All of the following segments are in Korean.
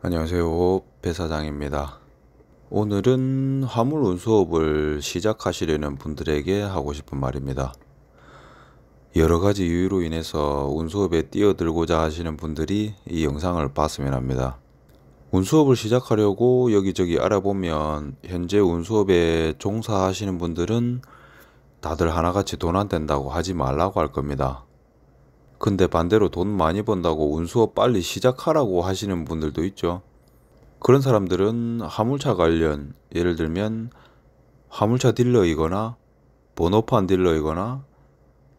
안녕하세요. 배사장입니다. 오늘은 화물운 수업을 시작하시려는 분들에게 하고 싶은 말입니다. 여러 가지 이유로 인해서 운수업에 뛰어들고자 하시는 분들이 이 영상을 봤으면 합니다. 운수업을 시작하려고 여기저기 알아보면 현재 운수업에 종사하시는 분들은 다들 하나같이 돈 안 된다고 하지 말라고 할 겁니다. 근데 반대로 돈 많이 번다고 운수업 빨리 시작하라고 하시는 분들도 있죠. 그런 사람들은 화물차 관련, 예를 들면 화물차 딜러이거나 번호판 딜러이거나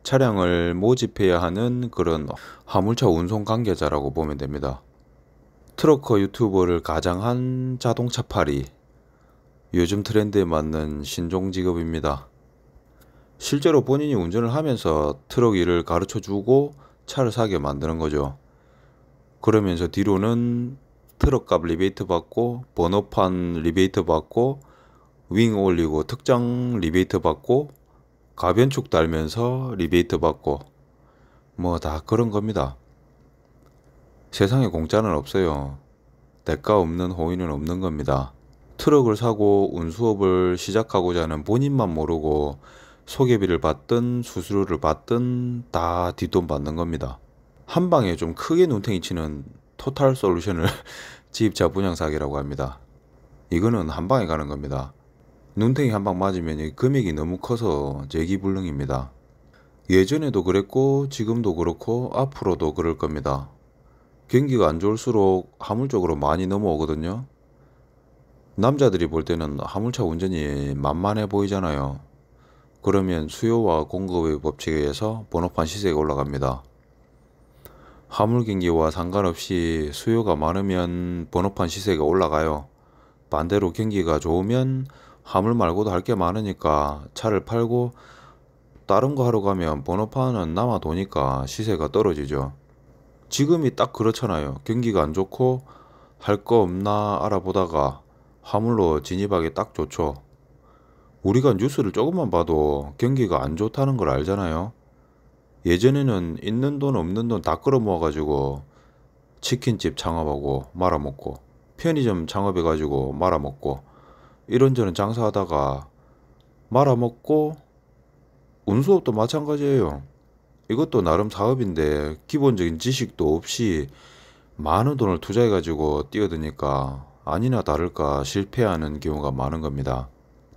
차량을 모집해야 하는 그런 화물차 운송 관계자라고 보면 됩니다. 트럭커 유튜버를 가장한 자동차 파리. 요즘 트렌드에 맞는 신종 직업입니다. 실제로 본인이 운전을 하면서 트럭 일을 가르쳐 주고 차를 사게 만드는 거죠. 그러면서 뒤로는 트럭값 리베이트 받고 번호판 리베이트 받고 윙 올리고 특장 리베이트 받고 가변축 달면서 리베이트 받고 뭐 다 그런 겁니다. 세상에 공짜는 없어요. 대가 없는 호의는 없는 겁니다. 트럭을 사고 운수업을 시작하고자 하는 본인만 모르고 소개비를 받든 수수료를 받든 다 뒷돈 받는 겁니다. 한 방에 좀 크게 눈탱이 치는 토탈 솔루션을 지입자 분양 사기라고 합니다. 이거는 한 방에 가는 겁니다. 눈탱이 한 방 맞으면 금액이 너무 커서 재기불능입니다. 예전에도 그랬고 지금도 그렇고 앞으로도 그럴 겁니다. 경기가 안 좋을수록 화물쪽으로 많이 넘어오거든요. 남자들이 볼 때는 화물차 운전이 만만해 보이잖아요. 그러면 수요와 공급의 법칙에 의해서 번호판 시세가 올라갑니다. 화물 경기와 상관없이 수요가 많으면 번호판 시세가 올라가요. 반대로 경기가 좋으면 화물 말고도 할 게 많으니까 차를 팔고 다른 거 하러 가면 번호판은 남아 도니까 시세가 떨어지죠. 지금이 딱 그렇잖아요. 경기가 안 좋고 할 거 없나 알아보다가 화물로 진입하기 딱 좋죠. 우리가 뉴스를 조금만 봐도 경기가 안 좋다는 걸 알잖아요. 예전에는 있는 돈 없는 돈 다 끌어모아가지고 치킨집 창업하고 말아먹고 편의점 창업해가지고 말아먹고 이런저런 장사하다가 말아먹고 운수업도 마찬가지예요. 이것도 나름 사업인데 기본적인 지식도 없이 많은 돈을 투자해가지고 뛰어드니까 아니나 다를까 실패하는 경우가 많은 겁니다.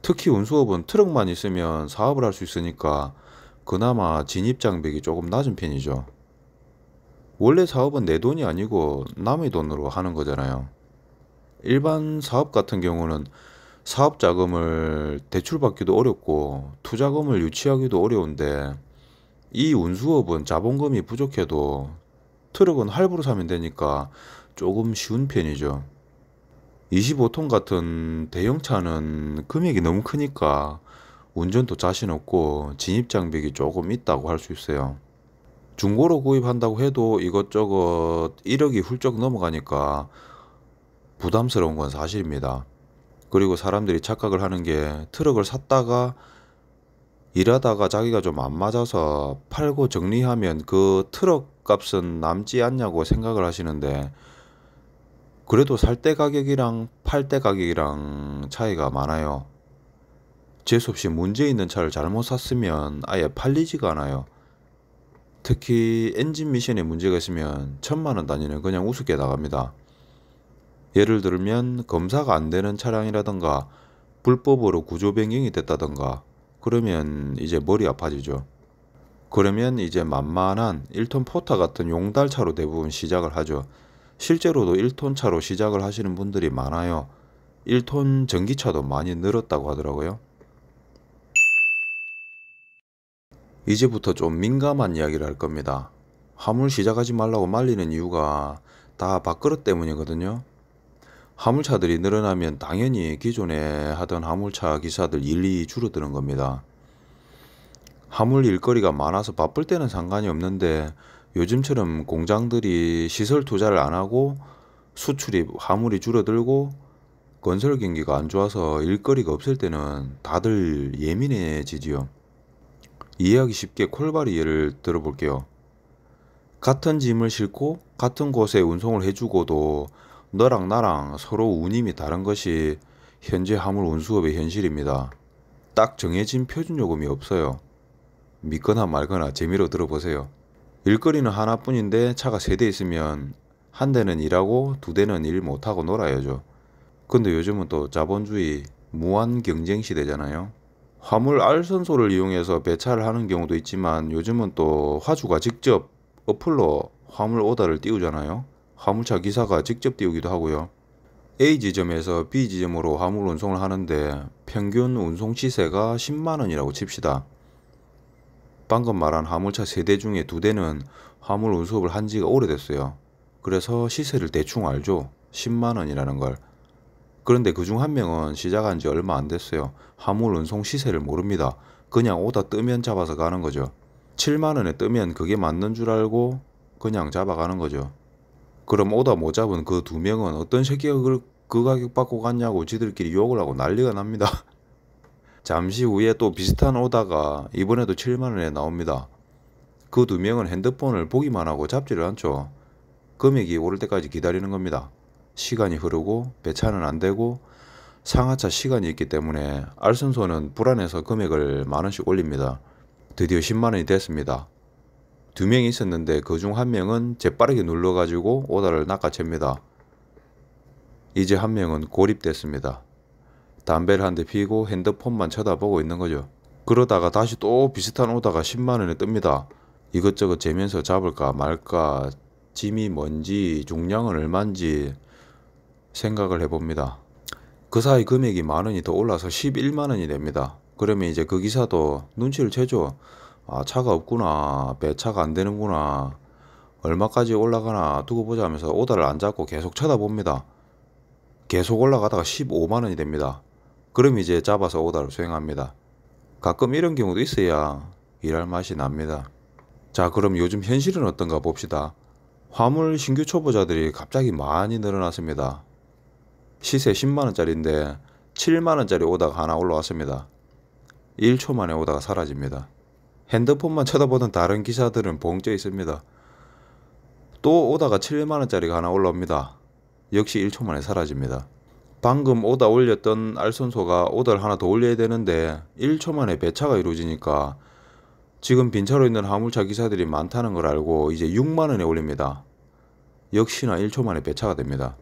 특히 운수업은 트럭만 있으면 사업을 할 수 있으니까 그나마 진입장벽이 조금 낮은 편이죠. 원래 사업은 내 돈이 아니고 남의 돈으로 하는 거잖아요. 일반 사업 같은 경우는 사업 자금을 대출받기도 어렵고 투자금을 유치하기도 어려운데 이 운수업은 자본금이 부족해도 트럭은 할부로 사면 되니까 조금 쉬운 편이죠. 25톤 같은 대형차는 금액이 너무 크니까 운전도 자신 없고 진입 장벽이 조금 있다고 할 수 있어요. 중고로 구입한다고 해도 이것저것 1억이 훌쩍 넘어가니까 부담스러운 건 사실입니다. 그리고 사람들이 착각을 하는 게 트럭을 샀다가 일하다가 자기가 좀 안 맞아서 팔고 정리하면 그 트럭 값은 남지 않냐고 생각을 하시는데 그래도 살 때 가격이랑 팔 때 가격이랑 차이가 많아요. 재수없이 문제 있는 차를 잘못 샀으면 아예 팔리지가 않아요. 특히 엔진 미션에 문제가 있으면 천만 원 단위는 그냥 우습게 나갑니다. 예를 들면 검사가 안 되는 차량이라던가 불법으로 구조 변경이 됐다던가 그러면 이제 머리 아파지죠. 그러면 이제 만만한 1톤 포타 같은 용달차로 대부분 시작을 하죠. 실제로도 1톤 차로 시작을 하시는 분들이 많아요. 1톤 전기차도 많이 늘었다고 하더라고요. 이제부터 좀 민감한 이야기를 할 겁니다. 화물 시작하지 말라고 말리는 이유가 다 밥그릇 때문이거든요. 화물차들이 늘어나면 당연히 기존에 하던 화물차 기사들 일이 줄어드는 겁니다. 화물 일거리가 많아서 바쁠 때는 상관이 없는데 요즘처럼 공장들이 시설 투자를 안 하고 수출입 화물이 줄어들고 건설 경기가 안 좋아서 일거리가 없을 때는 다들 예민해지지요. 이해하기 쉽게 콜바리 예를 들어볼게요. 같은 짐을 싣고 같은 곳에 운송을 해주고도 너랑 나랑 서로 운임이 다른 것이 현재 화물 운수업의 현실입니다. 딱 정해진 표준 요금이 없어요. 믿거나 말거나 재미로 들어보세요. 일거리는 하나뿐인데 차가 세 대 있으면 한 대는 일하고 두 대는 일 못하고 놀아야죠. 근데 요즘은 또 자본주의 무한 경쟁 시대잖아요. 화물 알선소를 이용해서 배차를 하는 경우도 있지만 요즘은 또 화주가 직접 어플로 화물 오다를 띄우잖아요. 화물차 기사가 직접 띄우기도 하고요. A 지점에서 B 지점으로 화물 운송을 하는데 평균 운송 시세가 10만원이라고 칩시다. 방금 말한 화물차 세 대 중에 두대는 화물 운수업을한 지가 오래됐어요. 그래서 시세를 대충 알죠. 10만원이라는 걸. 그런데 그 중 한 명은 시작한 지 얼마 안 됐어요. 화물 운송 시세를 모릅니다. 그냥 오다 뜨면 잡아서 가는 거죠. 7만원에 뜨면 그게 맞는 줄 알고 그냥 잡아가는 거죠. 그럼 오다 못 잡은 그 두 명은 어떤 새끼가 그, 그 가격 받고 갔냐고 지들끼리 욕을 하고 난리가 납니다. 잠시 후에 또 비슷한 오다가 이번에도 7만원에 나옵니다. 그 두 명은 핸드폰을 보기만 하고 잡지를 않죠. 금액이 오를 때까지 기다리는 겁니다. 시간이 흐르고 배차는 안 되고 상하차 시간이 있기 때문에 알선소는 불안해서 금액을 만원씩 올립니다. 드디어 10만원이 됐습니다. 두 명이 있었는데 그 중 한 명은 재빠르게 눌러가지고 오다를 낚아챕니다. 이제 한 명은 고립됐습니다. 담배를 한 대 피고 핸드폰만 쳐다보고 있는 거죠. 그러다가 다시 또 비슷한 오다가 10만원에 뜹니다. 이것저것 재면서 잡을까 말까 짐이 뭔지 중량은 얼만지 생각을 해봅니다. 그 사이 금액이 만 원이 더 올라서 11만 원이 됩니다. 그러면 이제 그 기사도 눈치를 채죠. 아 차가 없구나 배차가 안 되는구나 얼마까지 올라가나 두고 보자 하면서 오다를 안 잡고 계속 쳐다봅니다. 계속 올라가다가 15만 원이 됩니다. 그럼 이제 잡아서 오다를 수행합니다. 가끔 이런 경우도 있어야 일할 맛이 납니다. 자 그럼 요즘 현실은 어떤가 봅시다. 화물 신규 초보자들이 갑자기 많이 늘어났습니다. 시세 10만원짜리인데 7만원짜리 오다가 하나 올라왔습니다. 1초 만에 오다가 사라집니다. 핸드폰만 쳐다보던 다른 기사들은 봉쪄 있습니다. 또 오다가 7만원짜리가 하나 올라옵니다. 역시 1초 만에 사라집니다. 방금 오다 올렸던 알선소가 오다를 하나 더 올려야 되는데 1초 만에 배차가 이루어지니까 지금 빈차로 있는 화물차 기사들이 많다는 걸 알고 이제 6만원에 올립니다. 역시나 1초 만에 배차가 됩니다.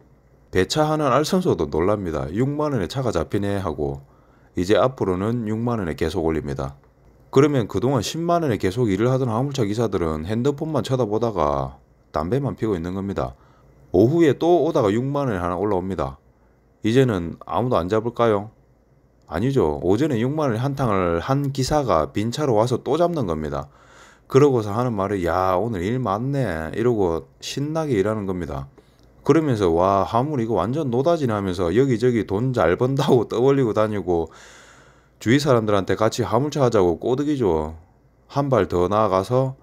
배차하는 알선소도 놀랍니다. 6만원에 차가 잡히네 하고 이제 앞으로는 6만원에 계속 올립니다. 그러면 그동안 10만원에 계속 일을 하던 화물차 기사들은 핸드폰만 쳐다보다가 담배만 피고 있는 겁니다. 오후에 또 오다가 6만원에 하나 올라옵니다. 이제는 아무도 안 잡을까요? 아니죠. 오전에 6만 원 한탕을 한 기사가 빈차로 와서 또 잡는 겁니다. 그러고서 하는 말이 야 오늘 일 많네 이러고 신나게 일하는 겁니다. 그러면서 와 하물 이거 완전 노다지네 하면서 여기저기 돈 잘 번다고 떠벌리고 다니고 주위 사람들한테 같이 화물차 하자고 꼬드기죠. 한 발 더 나아가서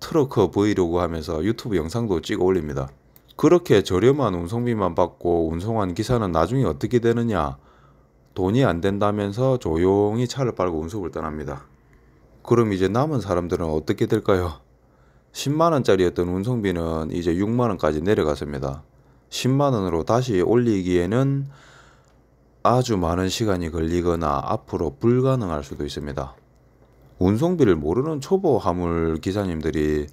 트럭커 보이려고 하면서 유튜브 영상도 찍어 올립니다. 그렇게 저렴한 운송비만 받고 운송한 기사는 나중에 어떻게 되느냐? 돈이 안 된다면서 조용히 차를 빨고 운송을 떠납니다. 그럼 이제 남은 사람들은 어떻게 될까요? 10만원짜리였던 운송비는 이제 6만원까지 내려갔습니다. 10만원으로 다시 올리기에는 아주 많은 시간이 걸리거나 앞으로 불가능할 수도 있습니다. 운송비를 모르는 초보 화물 기사님들이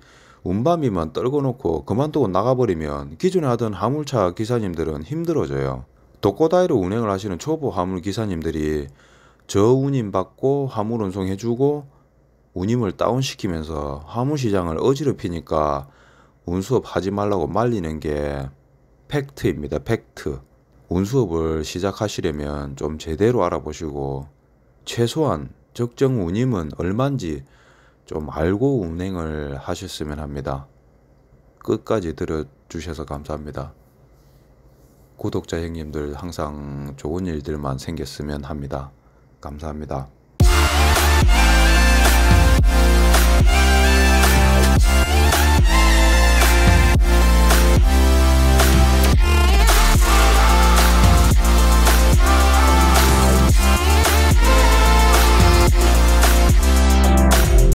운반비만 떨궈놓고 그만두고 나가버리면 기존에 하던 화물차 기사님들은 힘들어져요. 독고다이로 운행을 하시는 초보 화물 기사님들이 저 운임 받고 화물 운송해주고 운임을 다운시키면서 화물 시장을 어지럽히니까 운수업 하지 말라고 말리는 게 팩트입니다. 팩트. 운수업을 시작하시려면 좀 제대로 알아보시고 최소한 적정 운임은 얼만지 좀 알고 운행을 하셨으면 합니다. 끝까지 들어주셔서 감사합니다. 구독자 형님들 항상 좋은 일들만 생겼으면 합니다. 감사합니다.